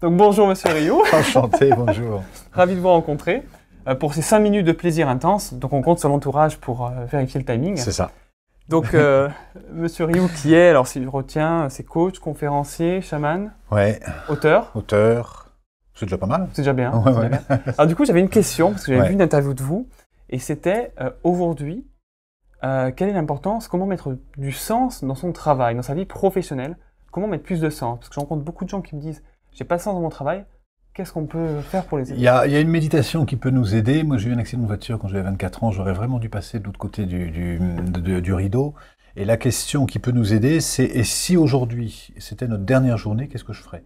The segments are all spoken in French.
Donc bonjour Monsieur Rio. Enchanté, bonjour. Ravi de vous rencontrer euh, pour ces cinq minutes de plaisir intense. Donc on compte sur l'entourage pour euh, vérifier le timing. C'est ça. Donc euh, Monsieur Rio qui est, alors je retient, c'est coach, conférencier, chaman. Ouais. Auteur. Auteur. C'est déjà pas mal. C'est déjà bien. Alors du coup j'avais une question parce que j'avais vu une interview de vous et c'était aujourd'hui quelle est l'importance, comment mettre du sens dans son travail, dans sa vie professionnelle, comment mettre plus de sens parce que je rencontre beaucoup de gens qui me disent j'ai pas le sens mon travail. Qu'est-ce qu'on peut faire pour les aider Il y, a une méditation qui peut nous aider. Moi, j'ai eu un accident de voiture quand j'avais 24 ans. J'aurais vraiment dû passer de l'autre côté du, du, rideau. Et la question qui peut nous aider, c'est et si aujourd'hui c'était notre dernière journée, qu'est-ce que je ferais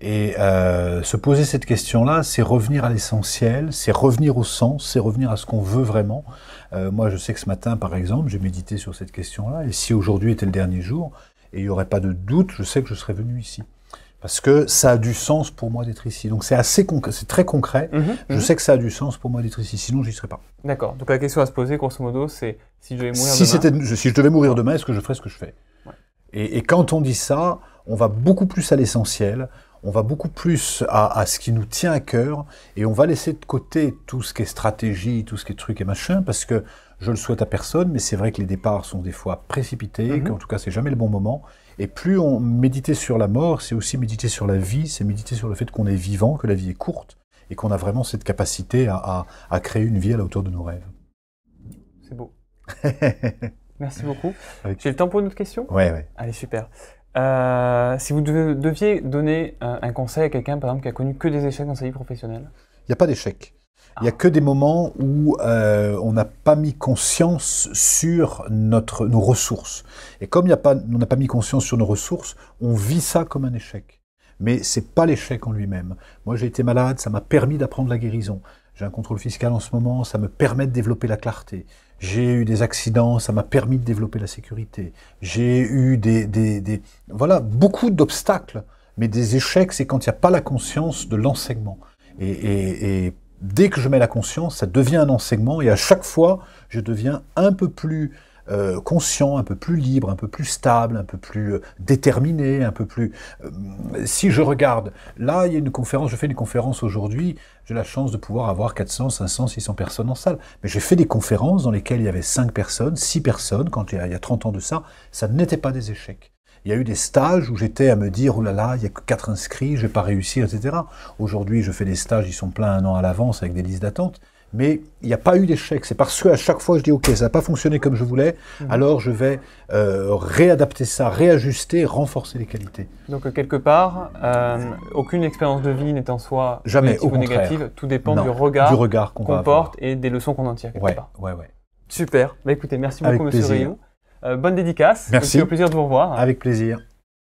Et euh, se poser cette question-là, c'est revenir à l'essentiel, c'est revenir au sens, c'est revenir à ce qu'on veut vraiment. Euh, moi, je sais que ce matin, par exemple, j'ai médité sur cette question-là. Et si aujourd'hui était le dernier jour, et il n'y aurait pas de doute, je sais que je serais venu ici parce que ça a du sens pour moi d'être ici. Donc c'est assez c'est très concret. Mhm. je mhm. sais que ça a du sens pour moi d'être ici, sinon j'y serais pas. D'accord. Donc la question à se poser, grosso modo, c'est si je devais mourir si demain. Si je devais mourir demain, est-ce que je ferais ce que je fais et, quand on dit ça, on va beaucoup plus à l'essentiel on va beaucoup plus à, ce qui nous tient à cœur et on va laisser de côté tout ce qui est stratégie, tout ce qui est truc et machin, parce que je le souhaite à personne, mais c'est vrai que les départs sont des fois précipités, et mhm. qu'en tout cas c'est jamais le bon moment. Et plus on méditait sur la mort, c'est aussi méditer sur la vie, c'est méditer sur le fait qu'on est vivant, que la vie est courte et qu'on a vraiment cette capacité à, créer une vie à la hauteur de nos rêves. C'est beau. Merci beaucoup. J'ai le temps pour une autre question Oui, oui. Allez, super. Euh, si vous deviez donner euh, un conseil à quelqu'un, par exemple, qui a connu que des échecs dans sa vie professionnelle Il n'y a pas d'échecs. Il n'y a ah. que des moments où euh, on n'a pas mis conscience sur notre, nos ressources. Et comme a pas, on n'a pas mis conscience sur nos ressources, on vit ça comme un échec. Mais ce c'est pas l'échec en lui-même. Moi, j'ai été malade, ça m'a permis d'apprendre la guérison. J'ai un contrôle fiscal en ce moment, ça me permet de développer la clarté j'ai eu des accidents, ça m'a permis de développer la sécurité, j'ai eu des, des, Voilà, beaucoup d'obstacles, mais des échecs, c'est quand il n'y a pas la conscience de l'enseignement. Et, et, dès que je mets la conscience, ça devient un enseignement, et à chaque fois, je deviens un peu plus euh, conscient, un peu plus libre, un peu plus stable, un peu plus euh, déterminé, un peu plus... Euh, si je regarde, là, il y a une conférence, je fais une conférence aujourd'hui, j'ai la chance de pouvoir avoir 400, 500, 600 personnes en salle. Mais j'ai fait des conférences dans lesquelles il y avait 5 personnes, 6 personnes, quand il y a, 30 ans de ça, ça n'était pas des échecs. Il y a eu des stages où j'étais à me dire, oh là là, il y a que 4 inscrits, je vais pas réussir, etc. Aujourd'hui, je fais des stages, ils sont pleins un an à l'avance avec des listes d'attente mais il n'y a pas eu d'échec. C'est parce qu'à chaque fois, je dis, OK, ça n'a pas fonctionné comme je voulais, mhm. alors je vais euh, réadapter ça, réajuster, renforcer les qualités. Donc, quelque part, euh, aucune expérience de vie n'est en soi Jamais, ou négative. Tout dépend du regard, qu'on porte et des leçons qu'on en tire. Quelque ouais, part. ouais, ouais. Super. Bah, écoutez, merci beaucoup, monsieur euh, bonne dédicace. Merci. Au plaisir de vous revoir. Avec plaisir.